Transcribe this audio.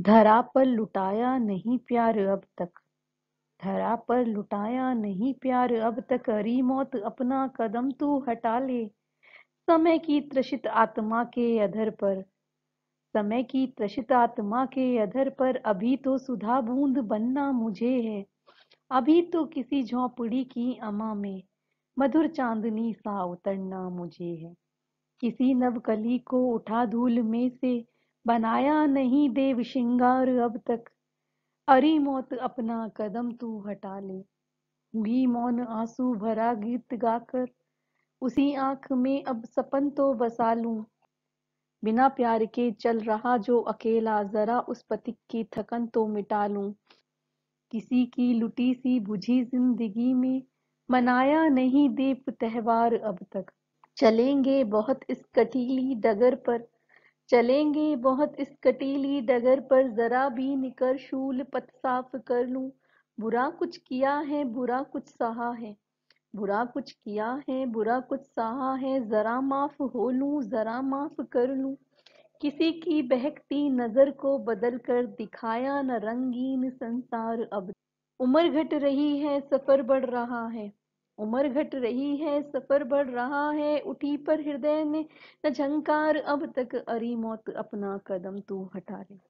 धरा पर लुटाया नहीं प्यार अब तक धरा पर लुटाया नहीं प्यार अब तक अरी मौत अपना कदम तू हटा ले समय की त्रषित आत्मा के अधर पर समय की त्रषित आत्मा के अधर पर अभी तो सुधा बूंद बनना मुझे है अभी तो किसी झोंपड़ी की अमा में मधुर चांदनी सा उतरना मुझे है किसी नवकली को उठा धूल में से बनाया नहीं देव श्रृंगार अब तक अरी मौत अपना कदम तू हटा ले हुई मौन आंसू भरा गीत गाकर उसी आंख में अब सपन तो बसा लूं बिना प्यार के चल रहा जो अकेला जरा उस पथिक की थकन तो मिटा लूं किसी की लुटी सी बुझी जिंदगी में मनाया नहीं देव त्योहार अब तक चलेंगे बहुत इस कटीली डगर पर चलेंगे बहुत इस कटीली डगर पर जरा भी निकर शूल पथ साफ कर लूं बुरा कुछ किया है बुरा कुछ सहा है बुरा कुछ किया है बुरा कुछ सहा है जरा माफ हो लूं जरा माफ कर लूं किसी की बहकती नजर को बदल कर दिखाया न रंगीन संसार अब उम्र घट रही है सफर बढ़ रहा है उम्र घट रही है सफर बढ़ रहा है उठी पर हृदय ने न झंकार अब तक अरी मौत अपना कदम तू हटा ले